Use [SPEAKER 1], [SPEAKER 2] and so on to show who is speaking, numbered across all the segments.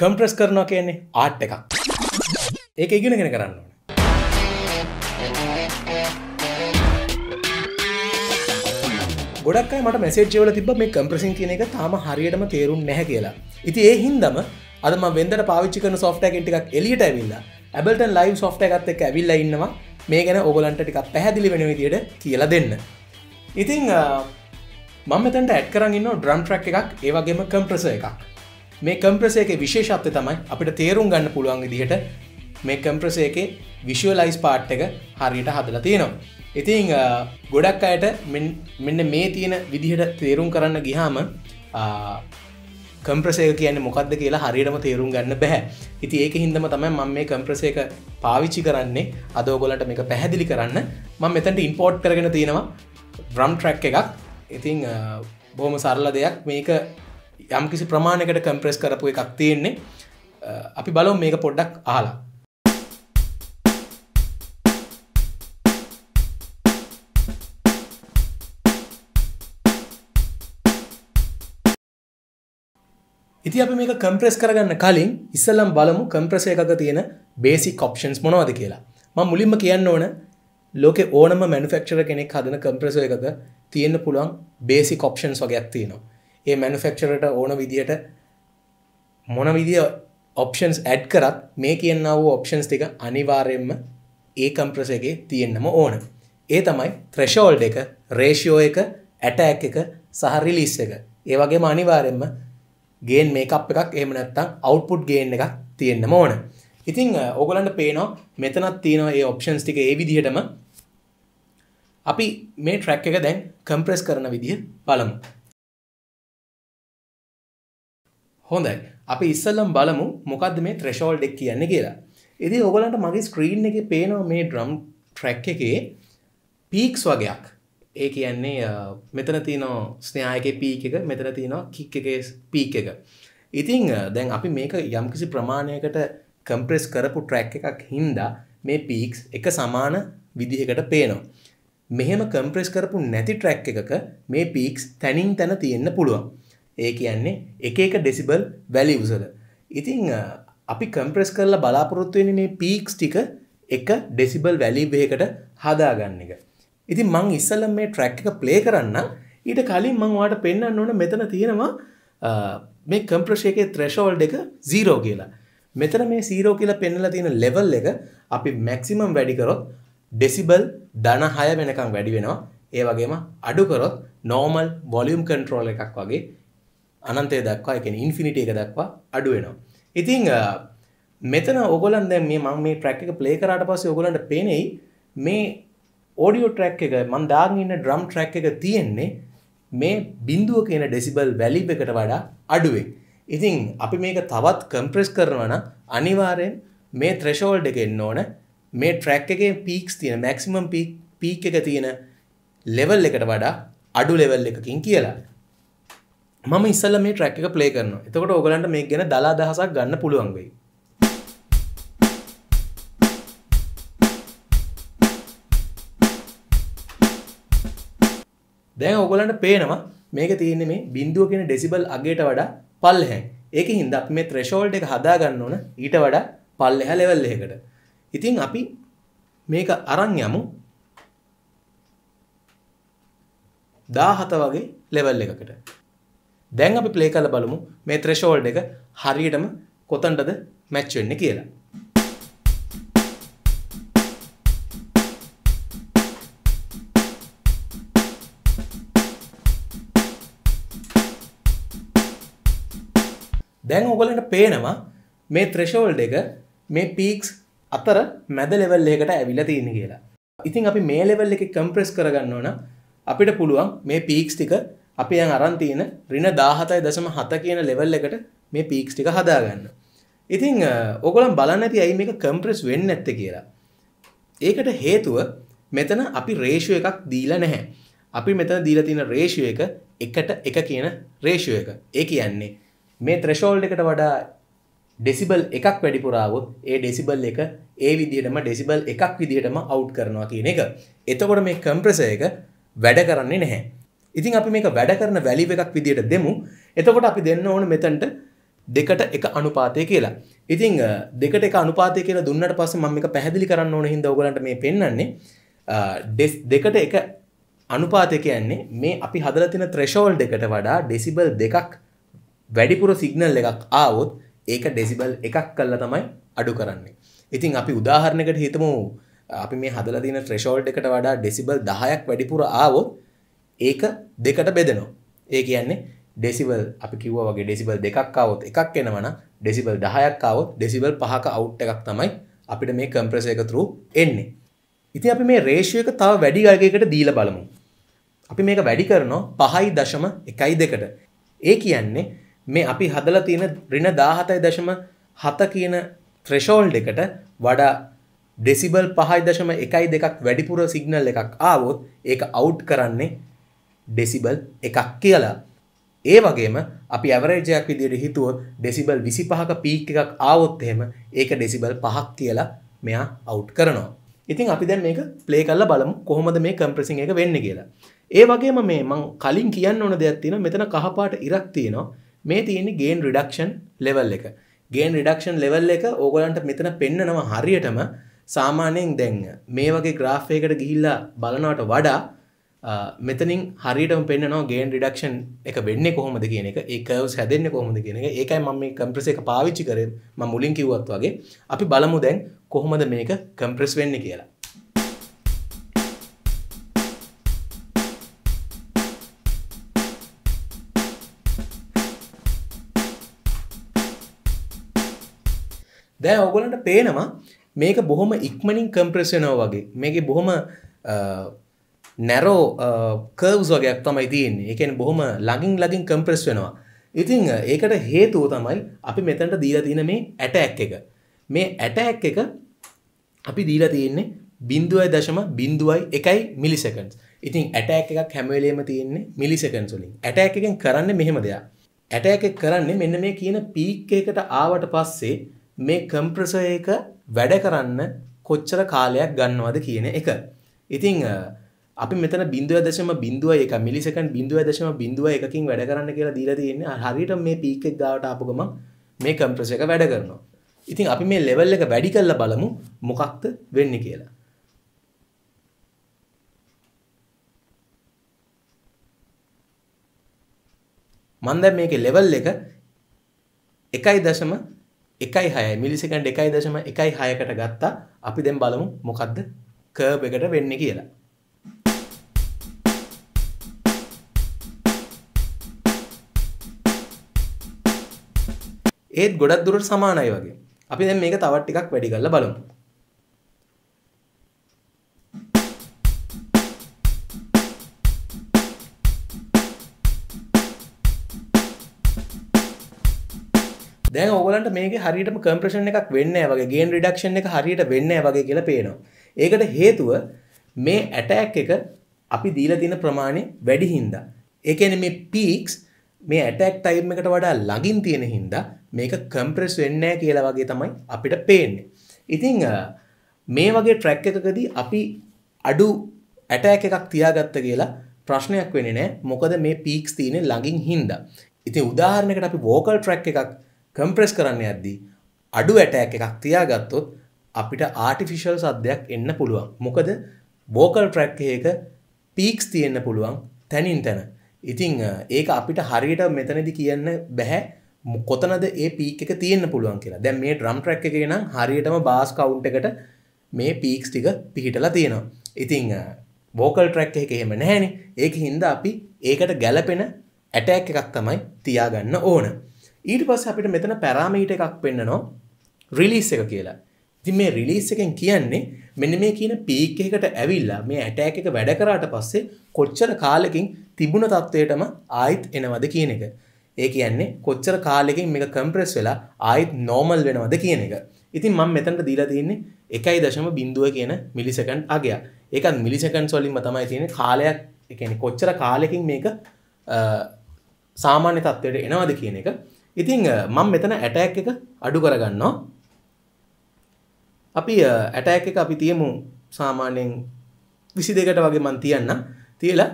[SPEAKER 1] කම්ප්‍රස් කරනවා කියන්නේ ආට් එකක් ඒක ඉගෙනගෙන කරන්න ඕන ගොඩක් අය මට මැසේජ් වල තිබ්බ මේ කම්ප්‍රසින් කියන එක තාම හරියටම තේරුම් නැහැ කියලා. ඉතින් ඒ හින්දම අද මම වෙන්දට පාවිච්චි කරන software එකෙන් ටිකක් එළියට ඇවිල්ලා Ableton Live software එකත් එක්ක ඇවිල්ලා ඉන්නවා. මේ ගැන ඔයගලන්ට ටිකක් පැහැදිලි වෙන විදියට කියලා දෙන්න. ඉතින් මම මෙතනට ඇඩ් කරන් ඉන්නවා drum track එකක් ඒ වගේම compressor එකක්. මේ කම්ප්‍රස එක විශේෂත්ය තමයි අපිට තේරුම් ගන්න පුළුවන් දිහට මේ කම්ප්‍රස එක විශ්වලයිස් පාට් එක හරියට හදලා තියෙනවා. ඉතිං ගොඩක් අයට මෙන්න මේ තියෙන විදිහට තේරුම් කරන්න ගිහාම කම්ප්‍රසේක කියන්නේ මොකක්ද කියලා හරියටම තේරුම් ගන්න බැහැ ඉති ඒක හිදම තමයි මම මේ කම්ප්‍රසේක පාවිච්චි කරන්නේ අදෝගොලට මේක පැහැදිලි කරන්න මම මෙතැන්ට ඉන්පෝට් කරගෙන තියෙනවා බ්‍රම් ට්‍රක් එකක් ඉතිං බොහොම සරල දෙයක් මේක යම් කිසි ප්‍රමාණකට කම්ප්‍රෙස් කරපු එකක් තියෙන්නේ අපි බලව මේක පොඩ්ඩක් අහලා ඉති අපි මේක කම්ප්‍රෙස් කරගන්න කලින් ඉස්සල්ලම් බලමු කම්ප්‍රසය එකක තියෙන බේසි කොප්ෂන්ස් මොනවද කියලා ම මුලින්ම කියන්න ඕන ලෝක ඕනම මැනුෆක්ෂර කෙනෙක් හදන කම්ප්‍රසය එකක තියෙන්න්න පුළුවන් බේසි කොප්ෂන්ස් වගයක් තියෙනවා ඒ මැනුෆෙක්චරට ඕන විදියට මොන විදිිය ඔප්ෂන්ස් ඇඩ් කරත් මේ කියන්න වූ ඔප්ෂන්ස් ටික අනිවාර්යෙන්ම ඒ කම්ප්‍රස එකේ තියෙන්නම ඕන ඒ තමයි ත්‍රෙෂෝල්් එක රේෂියෝ එක ඇටඇක් එක සහරිලිස් එක ඒවගේ අනිවාරෙන්ම ගේන් මේක් එකක් එහම නැත්තං අවට්පුට් ගේන් එකක් තියෙන්න්නම ඕන ඉතිං ඔගලන්ට පේනෝ මෙතනත් තියෙනවා ඒ ඔප්ෂන්ස් ටික ඒ විදිහටම අපි මේ ට්‍රැක් එක දැන් කම්ප්‍රෙස් කරන විදිහ බලමු හොඳයි අපි ඉස්සල්ලම් බලමු මොකක්ද මේ ත්‍රෙශෝල් ඩෙක් කියන්නේ කියලා ඉදි ඔගලන්ට මගේ ස්ක්‍රීන් එක පේනවා මේ ඩ්‍රම් ට්‍රැක් එකේ පීක්ස් වගේයක් ඒ කියන්නේ මෙතන තියනෝ ස්නයායක පීක එක මෙතන තියනවා කික් එක පීක් එක ඉතිං දැන් අපි මේක යම්කිසි ප්‍රමාණයකට කම්ප්‍රෙස් කරපු ට්‍රැක් එකක් හින්දා මේ පීක්ස් එක සමාන විදිහකට පේනවා මෙහෙම කම්ප්‍රෙස් කරපු නැති ට්‍රැක් එකක මේ පීක්ස් තැනින් තැන තියෙන්න පුළුවන් ඒ කියන්නේ එක එක ඩෙසිබල් වැලිවසල ඉතිං අපි කම්ප්‍රෙස් කරලා බලාපොරොත්තුවෙන මේ පීක්ස් ටික එක ඩෙසිබල් වැලිබේකට හදාගන්න එක ඉති මං ඉස්සල්ල මේ ට්‍රැක් එක ප්ලේ කරන්න ඊට කලින් මං වාට පෙන්න්න ඕන මෙතන තියෙනවා මේ කම්ප්‍රශයකේ ත්‍රශෝල්් එක සීරෝ කියලා මෙතන මේ සීරෝ කියලා පෙන්නලා තියෙන ලෙවල් එක අපි මැක්සිමම් වැඩිකරොත් ඩෙසිබල් දන හය වෙනකම් වැඩි වෙනවා ඒ වගේම අඩුකරොත් නෝමල් බොලියම් කන්ට්‍රෝල් එකක් වගේ අනන්තය දක්වා එකන ඉන්ෆිනිට එක දක්වා අඩුවෙනවා. ඉතිං මෙතන ඔගොලන්ද මේ මං මේ ප්‍රක්ක ප්ලේ කරට පස ඔගොලන්ට පෙනෙයි මේ ඕඩියෝ ට්‍රැක් එක මන් දාගන්න ඩ්‍රම් ට්‍රැක් එක තියෙන්නේ මේ බින්දුව කියන ඩෙසිබල් වැලිබ එකට වඩා අඩුවෙන්. ඉතිං අපි මේක තවත් කම්ප්‍රෙස් කරනවන අනිවාරයෙන් මේ ත්‍රෙෂෝල්ඩ එක එන්න ඕන මේ ට්‍රැක් එකේ පීක්ස් තියෙන මැක්සිමම් පීක් එක තියෙන ලෙවල් එකට වඩා අඩු ලෙවල් එකකින් කියලා මම ඉස්සල්ල මේ ට්‍රැක් එක ප්ලේ කරන එතකොට ඔගලන්ට මේ ගැන දලා දහසක් ගන්න පුළුවන් වෙයි දැන් ඔගලන්ට පේනවා මේක තියෙන්නේ මේ බිඳුව කියන ඩෙසිබල් අගේට වඩා පල්ලෙහැන් ඒකෙන් හින්දා අපි මේ ත්‍රෙෂෝල්ඩ් එක හදා ගන්න ඕන ඊට වඩා පල්ලෙහා ලෙවල් එකකට ඉතින් අපි මේක අරන් යමු 17 වගේ ලෙවල් එකකට දැන් අපි ප්ලේ කළ බලමු මේ ත්‍රෙෂෝල්ඩ් එක හරියටම කොතන්ටද මැච් වෙන්නේ කියලා. දැන් ඔගලට පේනවා මේ ත්‍රෙෂෝල්ඩ් එක මේ පීක්ස් අතර මැද ලෙවල් එකට ඇවිල තියෙන කියලා. ඉතින් අපි මේ ලෙවල් එක කම්ප්‍රෙස් කරගන්න ඕන අපිට පුළුවන් මේ පීක්ස් ටික අපි දැන් අරන් තියෙන ඍණ 17.7 කියන ලෙවල් එකට මේ පීක්ස් ටික හදාගන්න. ඉතින් ඕගොල්ලන් බලන්න ඇති ඇයි මේක කම්ප්‍රෙස් වෙන්නේ නැත්තේ කියලා. ඒකට හේතුව මෙතන අපි රේෂියෝ එකක් දීලා නැහැ. අපි මෙතන දීලා තියෙන රේෂියෝ එක එකට එක කියන රේෂියෝ එක. ඒ කියන්නේ මේ ත්‍රෙෂෝල්ඩ් එකට වඩා ඩෙසිබල් එකක් වැඩිපුරාවොත් ඒ ඩෙසිබල් එක ඒ විදිහටම ඩෙසිබල් එකක් විදිහටම අවුට් කරනවා කියන එක. එතකොට මේ කම්ප්‍රෙසර් එක වැඩ කරන්නේ නැහැ. ඉතින් අපි මේක වැඩ කරන වැලිව එකක් විදියට දෙමු. එතකොට අපි දෙන්න ඕන මෙතනට දෙකට එක අනුපාතය කියලා. ඉතින් දෙකට එක අනුපාතය කියලා දුන්නට පස්සේ මම මේක පැහැදිලි කරන්න ඕන හින්දා ඔයගලන්ට මේ පෙන්වන්නේ දෙකට එක අනුපාතය කියන්නේ මේ අපි හදලා තියෙන ත්‍රෙෂෝල්ඩ් එකට වඩා ඩෙසිබල් දෙකක් වැඩිපුර සිග්නල් එකක් ආවොත් ඒක ඩෙසිබල් එකක් කරලා තමයි අඩු කරන්නේ. ඉතින් අපි උදාහරණයකට හිතමු අපි මේ හදලා තියෙන ත්‍රෙෂෝල්ඩ් එකට වඩා ඩෙසිබල් 10ක් වැඩිපුර ආවොත් ඒක දෙකට බෙදනවා. ඒ කියන්නේ ඩෙසිවල් අපි කිව්ව වගේ ඩෙසිබල් දෙකක් අවොත් එකක් එනවන ඩෙසිබල් දහයක් අවොත් ඩෙසිබල් පහක අවුට් එකක් තමයි අපිට මේ කම්ප්‍රස එක තුරු එන්නේ. ඉති අපි මේ රේෂය එක තව වැඩි ගයකට දීල බලමු. අපි මේක වැඩි කරනවා පහයි දශම එකයි දෙකට. ඒ කියන්නේ මේ අපි හදල තියෙන රින දාහතයි දශම හත කියන ත්‍රෙෂෝල් එකට වඩා ඩෙසිබල් පහයි දශම එකයි දෙකක් වැඩිපුර සිගනල් එකක් ආවොත් ඒක අවුට් කරන්නේ ඩෙසිබල් එකක් කියලා. ඒ වගේම අපි ඇවරේජයක් විදියට හිතුව ඩෙසිබල් විසි පහක පීක් එකක් ආවොත් එහෙම ඒක ඩෙසිබල් පහක් කියලා මෙයා අවුට් කරනවා. ඉතින් අපි දැන් මේක ප්ලේ කල්ල බලමු කොහොමද මේ කම්ප්‍රසින් එක වෙන්න කියලා. ඒ වගේම මේ මං කලින් කියන්න ඕන දෙයක් තියෙන මෙතන කහපාට ඉරක් තියෙනවා මේ තියෙන්නේ ගේන් රිඩක්ෂන් ලෙවල් එක. ගේන් රිඩක්ෂන් ලෙවල් එක ඕගොලන්ට මෙතන පෙන්නනවා හරියටම සාමාන්‍යයෙන් දැන් මේ වගේ ග්‍රාෆයකට ගිහිල්ලා බලනවට වඩා මෙතනින් හරිටම පෙන්න්නනවා ගේන් ඩක්ෂන් එක වෙන්න කොහොමද කියන එක ඒකවස් හැදන්න කොහොමද කියන එක ඒකයි මම මේ කම්ප්‍රස එක පාවිච්චි කර ම මුලින් කිව්වත් වගේ අපි බලමු දැන් කොහොමද මේක කම්ප්‍රෙස් වෙන්න කියලා දැ ඔගොලන්ට පේනවා මේක බොහොම ඉක්මනින් කම්ප්‍රෙස් වෙනවා වගේ මේක බොහොම නැරෝ කර්ව්ස් වගේ තමයි තියන්නේ එකෙන් බොහොම ලඟින් ලඟින් කම්ප්‍රෙස් වෙනවා ඉතිං uh, ඒකට හේතුව තමයි අපි මෙතැන්ට දීලා තියෙන මේ ඇටැක් එක මේ ඇටැක් එක අපි දීලා තියෙන්නේ බින්දුවයි දශම බින්දුවයි එකයි මිලිසකන්ස් ඉතින් ඇටැක් එකක් හැමවලේම තියෙන්නේ මිලිසකන්සුලින් ඇටැක් එකෙන් කරන්න මෙහෙම දෙයක් ඇටැක් එක කරන්නේ මෙන්න මේ කියන පීක් එකට ආවට පස්සේ මේ කම්ප්‍රසය එක වැඩ කරන්න කොච්චර කාලයක් ගන්නවද කියන එක ඉතිං uh, අපි මෙතන බින්දුව දශම බින්දුව එක මිලිසකන් බින්දුව දශම බින්දුව එකකින් වැඩ කරන්න කියලා දීලා තියෙන්නේ හරියට මේ පීක් එක ගාවට ආපු ගමන් මේ කම්ප්‍රෙස් එක වැඩ කරනවා. ඉතින් අපි මේ ලෙවල් එක වැඩි කරලා බලමු මොකක්ද වෙන්නේ කියලා. මම දැන් මේකේ ලෙවල් එක 1.16යි මිලිසෙකන්ඩ් 1.16කට ගත්තා. අපි දැන් බලමු මොකද්ද කර්ව් එකට වෙන්නේ කියලා. ඒත් ගොඩක් දුරට සමානයි වගේ. අපි දැන් මේක තවත් ටිකක් වැඩි කරලා බලමු. දැන් ඔයගලන්ට මේකේ හරියටම කම්ප්‍රෙෂන් එකක් වෙන්නේ නැහැ වගේ, ගේන් රිඩක්ෂන් එක හරියට වෙන්නේ නැහැ වගේ කියලා පේනවා. ඒකට හේතුව මේ ඇටැක් එක අපි දීලා තියෙන ප්‍රමාණය වැඩි හින්දා. ඒ කියන්නේ මේ පීක්ස් මේ ඇටක් ටයිම් එකට වඩා ලඟින් තියෙන හින්දා මේක කම්ප්‍රෙස් වෙන්නෑ කියලා වගේ තමයි අපිට පේන්නේ. ඉතිං මේ වගේ ට්‍රැක් එකකදී අපි අඩු ඇටෑක් එකක් තියාගත්ත කියලා ප්‍රශ්නයක් වෙන නෑ මොකද මේ පීක්ස් තියනෙ ලඟින් හින්දා. ඉතින් උදාහරණකට අපි වෝකල් ට්‍රැක් එකක් කම්ප්‍රෙස් කරන්න යද්දී අඩු ඇටෑක් එකක් තියාගත්තොත් අපිට ආටිෆිෂල් සද්‍යයක් එන්න පුළුවන් මොකද බෝකල් ට්‍රැක්ක එක පීක්ස් තියෙන්න්න පුළුවන් තැනින් තැන ඉතිං ඒක අපිට හරියට මෙතනදි කියන්න බැහැ කොතනද ඒ පීක තියන්න පුළුවන් කියලා දැන් මේ ්‍රම් ට්‍රක් එක නම් හරියටම බාස් කවුන්් එකට මේ පීක්ස් ටික පිහිටලා තියෙනවා ඉතිං බෝකල් ට්‍රක් එක එහෙම නැහැනි ඒක හින්ද අපි ඒකට ගැලපෙන ඇටැක් එකක් තමයි තියාගන්න ඕන ඊට පස් අපිට මෙතන පැරාමීට එකක් පෙන්න්නනවා රිලිස් එක කියලා ඉතින් මේ රිලීස් එකෙන් කියන්නේ මෙන්න මේ කියන පීක් එකකට ඇවිල්ලා මේ ඇටෑක් එක වැඩ කරාට පස්සේ කොච්චර කාලෙකින් තිබුණ තත්ත්වයටම ආයිත් එනවද කියන එක. ඒ කියන්නේ කොච්චර කාලෙකින් මේක කම්ප්‍රෙස් වෙලා ආයිත් නෝමල් වෙනවද කියන එක. ඉතින් මම මෙතනට දීලා තියෙන්නේ 1.0 කියන මිලිසෙකන්ඩ් අගයක්. ඒකත් මිලිසෙකන්ඩ්ස් වලින්ම තමයි තියෙන්නේ කාලයක් ඒ කියන්නේ කොච්චර කාලෙකින් මේක සාමාන්‍ය තත්ත්වයට එනවද කියන එක. ඉතින් මම මෙතන ඇටෑක් එක අඩු කරගන්නවා. අපි ඇටැක් එක අපි තියමු සාමාන්‍යයෙන් 22කට වගේ මන් තියන්න. තියලා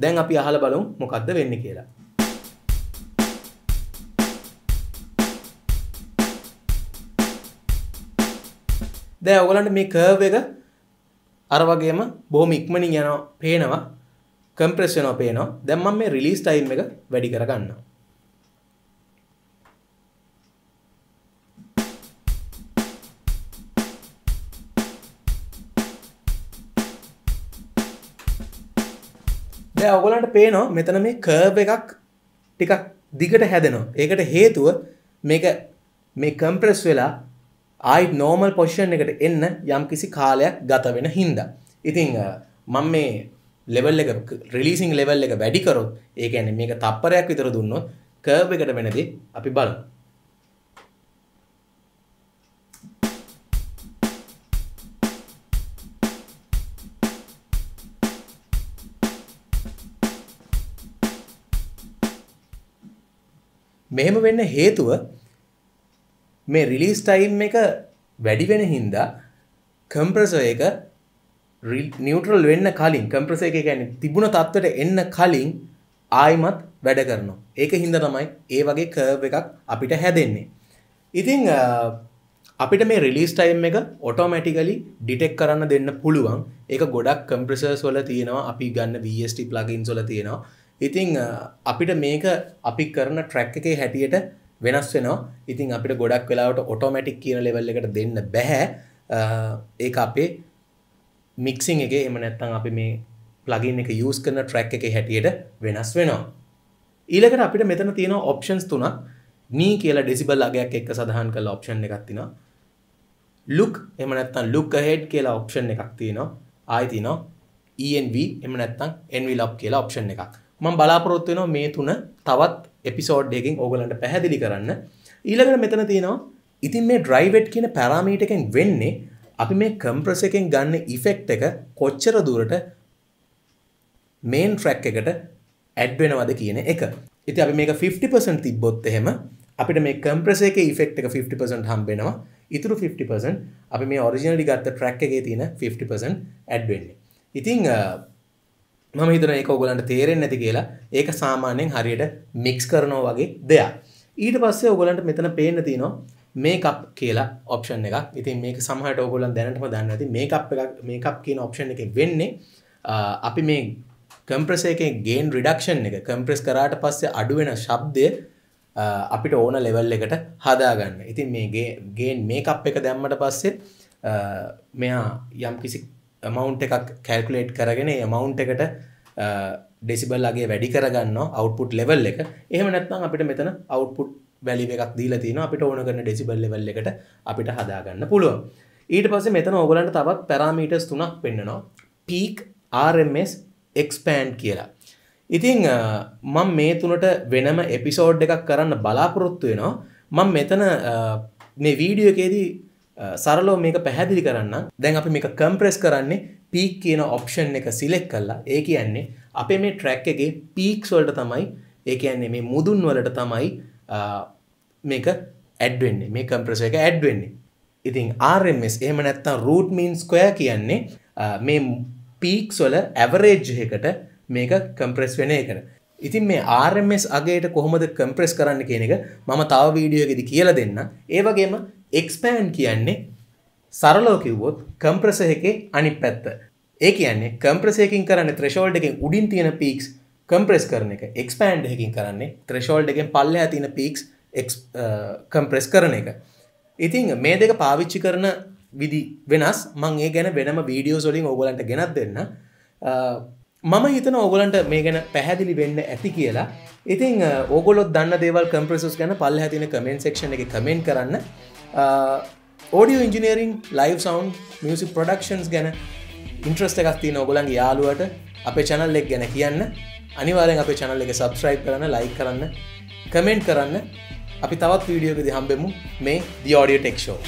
[SPEAKER 1] දැන් අපි අහලා බලමු මොකද්ද වෙන්නේ කියලා. දැන් ඔයගලන්ට මේ කර්ව් එක අර වගේම බොහොම ඉක්මනින් යනවා පේනවා කම්ප්‍රෙස් වෙනවා පේනවා. දැන් මම මේ රිලීස් ටයිම් එක වැඩි කරගන්නවා. දැ ඔගොලන්ට පේනෝ මෙතන මේ කර්බ එකක් ටිකක් දිගට හැදෙනවා ඒකට හේතුව මේක මේ කම්ප්‍රෙස් වෙලා ආයි නෝමල් පොෂන් එකට එන්න යම් කිසි කාලයක් ගත වෙන හින්ද. ඉතිං මං මේ ලෙවල් එක රිලිසිං ලෙවල් එක වැඩිකරොත් ඒ ඇන මේක තප්පරයක් විතර දුන්නොත් කර්බ එකට වෙනදී අපි බලන්න මෙහෙම වෙන්න හේතුව මේ රිලීස් ටයිම් එක වැඩි වෙන හින්දා කම්ප්‍රසර් එක නිියුටරල් වෙන්න කලින් කම්ප්‍රස එක ගැන තිබුණ තත්වට එන්න කලින් ආයිමත් වැඩ කරනවා ඒක හින්ද තමයි ඒ වගේ කර්ව එකක් අපිට හැදෙන්නේ ඉතිං අපිට මේ රිලිස් ටයිම් එක ඔටෝමැටිකලි ඩිටෙක් කරන්න දෙන්න පුළුවන් ඒක ගොඩක් කම්ප්‍රසර්ස් වල තියෙනවා අපි ගන්න වස්ට ප්ලගින් සොල තියෙනවා ඉතිං අපිට මේක අපි කරන ට්‍රැක් එකේ හැටියට වෙනස් වෙනවා ඉතින් අපිට ගොඩක් වෙලාවට ඔටෝමැටික් කියන ලෙවල් එකට දෙන්න බැහැ ඒ අපේ මික්සිං එක එම නැත්තං අපි මේ ප්ලගින් එක යස් කරන ට්‍රැක් එක හැටියට වෙනස් වෙනවා ඊළකට අපිට මෙතන තියෙන ඔප්ෂන්ස් තුනක් නී කියලා ඩෙසිබල් අගයක් එක්ක සඳහන් කළ ඔප්ෂන් එකක් තිනවා ලුක් එම නැත්තම් ලුක් හෙඩ් කියලා ඔප්ෂන් එකක් තියෙනවා ආයි තිනවා ENV එම නැත්තම් එන්විලොප් කියලා ඔප්ෂන් එකක් මම බලාපොරොත්තු වෙනවා මේ තුන තවත් එපිසෝඩ් එකකින් ඕගලන්ට පැහැදිලි කරන්න. ඊළඟට මෙතන තියෙනවා ඉතින් මේ ඩ්‍රයිවට් කියන පැරාමීටර් එකෙන් වෙන්නේ අපි මේ කම්ප්‍රස් එකෙන් ගන්න ඉෆෙක්ට් එක කොච්චර දුරට මේන් ට්‍රැක් එකට ඇඩ් වෙනවද කියන එක. ඉතින් අපි මේක 50% තිබ්බොත් එහෙම අපිට මේ කම්ප්‍රස් එකේ ඉෆෙක්ට් එක 50% හම්බෙනවා. ඉතුරු 50% අපි මේ ඔරිජිනලි ගත්ත ට්‍රැක් එකේ තියෙන 50% ඇඩ් වෙන්නේ. ඉතින් මම හිතන ඒක ඔගලන්ට තේරෙන් නැති කියලා ඒක සාමාන්‍යයෙන් හරියට මික්ස් කරනෝ වගේ දෙයක් ඊට පස්සේ ඔගලන්ට මෙතන පේන්න තියනවා මේකප් කියලා ඔප්ෂන් එක ඉතින් මේක සමහට ඔගොලන් දැනටම දන්න ඇති මේකප් එක මේකප් කියන ඔප්ෂන් එක වෙන්නේ අපි මේ කම්ප්‍රස එකේ ගේන් රිඩක්ෂන් එක කම්ප්‍රෙස් කරාට පස්සේ අඩුවෙන ශබ්දය අපිට ඕන ලෙවල් එකට හදාගන්න ඉතින් මේගේ ගේන් මේකප් එක දැම්මට පස්සේ මෙයා යම් කිසි මවන්් එකක් කැල්කුලේට් කරගෙන මවන්් එකට ඩෙසිබල්ලගේ වැඩි කරගන්න අවුපුට් ලෙවල් එක එහම නැත්නම් අපිට මෙතන අවුපුට් වැලි එකක් දීල තින අපිට ඕන කරන්න ඩෙසිබල් ලෙවල් එකට අපිට හදාගන්න පුළුව ඊට පස මෙතන ඔගලන්ට තවත් පැරාමීටස් තුනක් පෙන්න්නනවා පීක් RMS එක්ස්පෑන්් කියලා ඉතිං මං මේ තුනට වෙනම එපිසෝඩ් එකක් කරන්න බලාපොරොත්තු වෙනවා මං මෙතන මේ වීඩියෝ එකේදී සරලෝ මේක පැහැදිලි කරන්න දැන් අපි මේක කම්ප්‍රෙස් කරන්නේ පීක් කියන ඔප්ෂන් එක සිලෙක් කල්ලා ඒ කියන්නේ අපේ මේ ට්‍රැක් එකගේ පීක්ස් වලට තමයි ඒ කියන්නේ මේ මුදුන් වලට තමයි මේක ඇඩ්වෙන්නේ මේ කම්ප්‍රස එක ඇඩ්වෙන්නේ ඉතින් RMS එහෙම නැත්තම් රූට් මීන් ස්කොයා කියන්නේ මේ පීක්ස් වල ඇවරේජ් එකට මේක කම්ප්‍රෙස් වෙන එකට ඉතින් මේ RMS අගේට කොහොමද කම්ප්‍රෙස් කරන්න කියන එක මම තව වීඩියෝ එකෙදි කියලා දෙන්න. ඒ වගේම එක්ස්පෑන් කියන්නේ සරලෝ කිව්වොත් කම්ප්‍රසය එකේ අනිත් පැත්ත. ඒ කියන්නේ කම්ප්‍රසයකින් කරන්න ත්‍රෙෂෝල්ඩ් එකෙන් උඩින් තියෙන පීක්ස් කම්ප්‍රෙස් කරන එක එක්ස්පෑන්ඩ් එකකින් කරන්නේ ත්‍රෙෂෝල්ඩ් එකෙන් පල්ලෙහා තියෙන පීක්ස් කම්ප්‍රෙස් කරන එක. ඉතින් මේ දෙක පාවිච්චි කරන විදි වෙනස් මං ඒ ගැන වෙනම වීඩියෝ සොලින් ඕගලන්ට ගෙනත් දෙන්න මම හිතන ඔගලන්ට මේ ගැන පැහැදිලි වෙන්න ඇති කියලා ඉතිං ඕගොලොත් දන්න දේවල් කම්ප්‍රසස් ගැන පල්ල ඇතින කමෙන්ට සෙක්ෂණ එක කමෙන්ට කරන්න ඕඩියෝ ඉන්ජිනීරිං ලයිව් සවන්් මියසික් ප්‍රඩක්ෂන්ස් ගැන ඉන්ට්‍රස්ට එකක්ති නොගොලන් යාලුවට අප චනල් එක් ගැන කියන්න අනිවාරෙන් අප චනල් එක සබස්්‍රයි් කරන්න ලයි කරන්න කමෙන්ට් කරන්න අපි තවත් වීඩියෝගෙදි හම්බෙමු මේ දියෝඩියෝ ටෙක්ෂෝ.